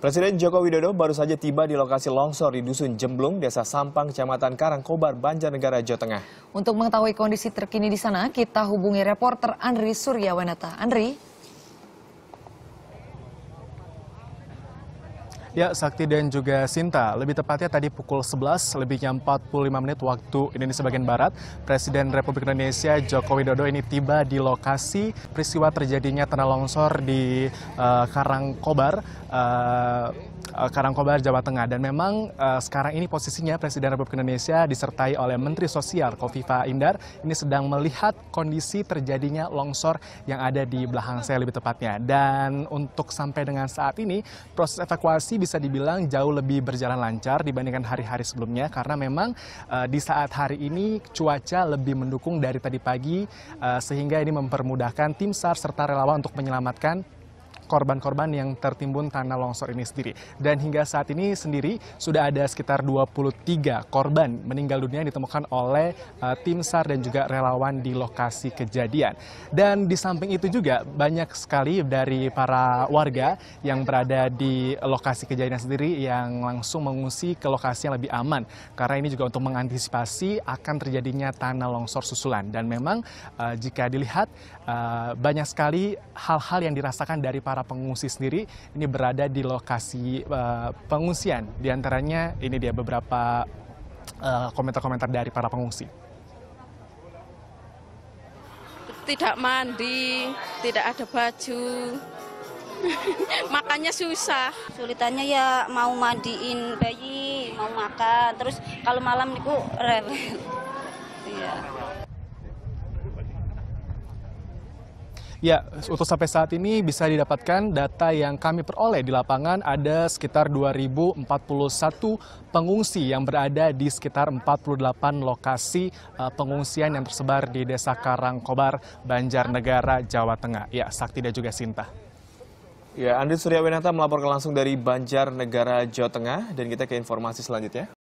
Presiden Joko Widodo baru saja tiba di lokasi longsor di Dusun Jemblung, Desa Sampang, Kecamatan Karangkobar, Banjarnegara, Jawa Tengah. Untuk mengetahui kondisi terkini di sana, kita hubungi reporter Andri Suryawanata. Andri. Ya, Sakti dan juga Sinta, lebih tepatnya tadi pukul 11 lebihnya 45 menit waktu Indonesia bagian Barat, Presiden Republik Indonesia Joko Widodo ini tiba di lokasi peristiwa terjadinya tanah longsor di uh, Karangkobar, uh, Karangkobar, Jawa Tengah. Dan memang uh, sekarang ini posisinya Presiden Republik Indonesia disertai oleh Menteri Sosial Kofifa Indar ini sedang melihat kondisi terjadinya longsor yang ada di belakang saya lebih tepatnya. Dan untuk sampai dengan saat ini proses evakuasi bisa dibilang jauh lebih berjalan lancar dibandingkan hari-hari sebelumnya karena memang uh, di saat hari ini cuaca lebih mendukung dari tadi pagi uh, sehingga ini mempermudahkan tim SAR serta relawan untuk menyelamatkan korban-korban yang tertimbun tanah longsor ini sendiri. Dan hingga saat ini sendiri sudah ada sekitar 23 korban meninggal dunia yang ditemukan oleh uh, tim SAR dan juga relawan di lokasi kejadian. Dan di samping itu juga banyak sekali dari para warga yang berada di lokasi kejadian sendiri yang langsung mengungsi ke lokasi yang lebih aman. Karena ini juga untuk mengantisipasi akan terjadinya tanah longsor susulan. Dan memang uh, jika dilihat uh, banyak sekali hal-hal yang dirasakan dari para para pengungsi sendiri ini berada di lokasi uh, pengungsian. Di antaranya ini dia beberapa eh, komentar-komentar uh, dari para pengungsi. Tidak mandi, tidak ada baju, makannya susah. Sulitannya ya mau mandiin bayi, mau makan, terus kalau malam niku rewel. Iya. Ya, untuk sampai saat ini bisa didapatkan data yang kami peroleh di lapangan ada sekitar 2041 pengungsi yang berada di sekitar 48 lokasi eh, pengungsian yang tersebar di Desa Karangkobar, Banjarnegara, Jawa Tengah. Ya, Sakti dan juga Sinta. Ya, Andi Suryawinata melaporkan langsung dari Banjarnegara, Jawa Tengah dan kita ke informasi selanjutnya.